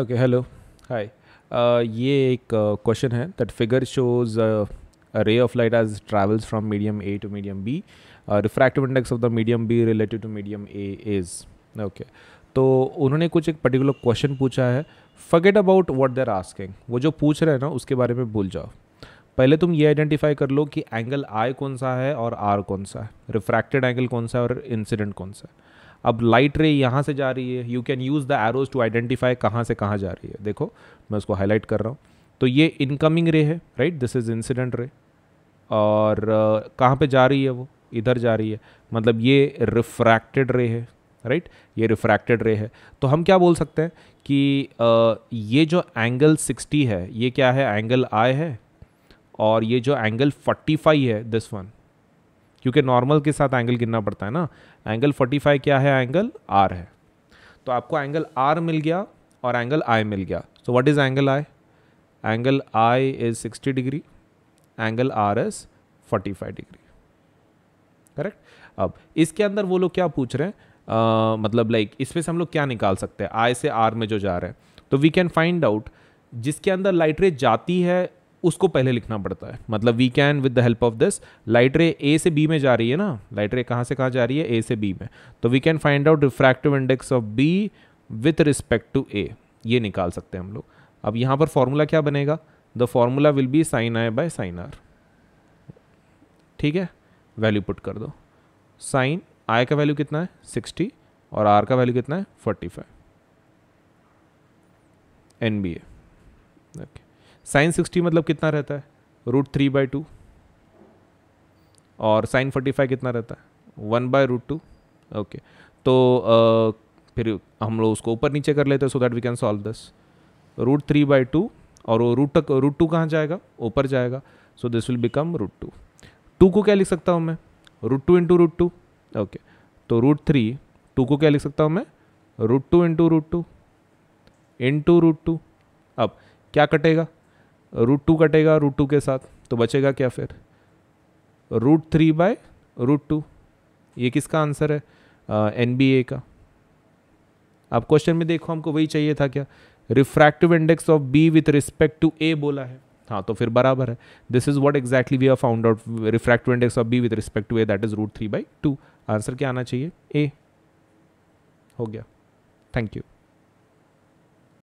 okay hello hi ये एक question uh, है that figure shows ray of light as as travels medium A to medium B refractive Uh, of the medium B related to medium A is okay तो उन्होंने कुछ एक particular question पूछा है forget about what they're asking वो जो पूछ रहे हैं ना उसके बारे में भूल जाओ पहले तुम ये आइडेंटिफाई कर लो कि एंगल आई कौन सा है और आर कौन सा है रिफ्रैक्टेड एंगल कौन सा है और इंसिडेंट कौन सा है अब लाइट रे यहाँ से जा रही है you can use the arrows to identify कहाँ से कहाँ जा रही है देखो मैं उसको हाईलाइट कर रहा हूँ तो ये इनकमिंग रे है right this is incident ray और कहाँ पे जा रही है वो इधर जा रही है मतलब ये रिफ्रैक्टेड रे है राइट ये रिफ्रैक्टेड रे है तो हम क्या बोल सकते हैं कि ये जो एंगल 60 है ये क्या है एंगल आई है और ये जो एंगल 45 है दिस वन क्योंकि नॉर्मल के साथ एंगल गिनना पड़ता है ना एंगल 45 क्या है एंगल आर है तो आपको एंगल आर मिल गया और एंगल आई मिल गया so what is angle I angle I is 60 degree angle R is 45 degree correct अब इसके अंदर वो लोग क्या पूछ रहे हैं Uh, मतलब लाइक like, इसमें से हम लोग क्या निकाल सकते हैं आई से आर में जो जा रहे हैं तो वी कैन फाइंड आउट जिसके अंदर लाइट रे जाती है उसको पहले लिखना पड़ता है मतलब we can with the help of this light ray A से बी में जा रही है ना लाइट रे कहाँ से कहाँ जा रही है ए से बी में तो we can find out refractive index of B with respect to A ये निकाल सकते हैं हम लोग अब यहाँ पर फॉर्मूला क्या बनेगा the formula will be sine I by sine R ठीक है वैल्यू पुट कर दो साइन आई का वैल्यू कितना है सिक्सटी और आर का वैल्यू कितना है forty five N B A okay sine sixty मतलब कितना रहता है रूट थ्री बाई टू और साइन फोर्टी फाइव कितना रहता है one by root two okay तो आ, फिर हम लोग उसको ऊपर नीचे कर लेते हैं so that we can solve this root three by two और वो रूट तक रूट टू कहाँ जाएगा ऊपर जाएगा so this will become root two two को क्या लिख सकता हूँ मैं root two into root two okay तो रूट थ्री टू को क्या लिख सकता हूँ मैं root two into root two into root two अब क्या कटेगा रूट टू कटेगा रूट टू के साथ तो बचेगा क्या फिर root three by root two ये किसका आंसर है एन बी ए का आप क्वेश्चन में देखो हमको वही चाहिए था क्या refractive index of B with respect to A बोला है हाँ तो फिर बराबर है this is what exactly we are found out refractive index of B with respect to A that is root three by two answer क्या आना चाहिए ए हो गया थैंक यू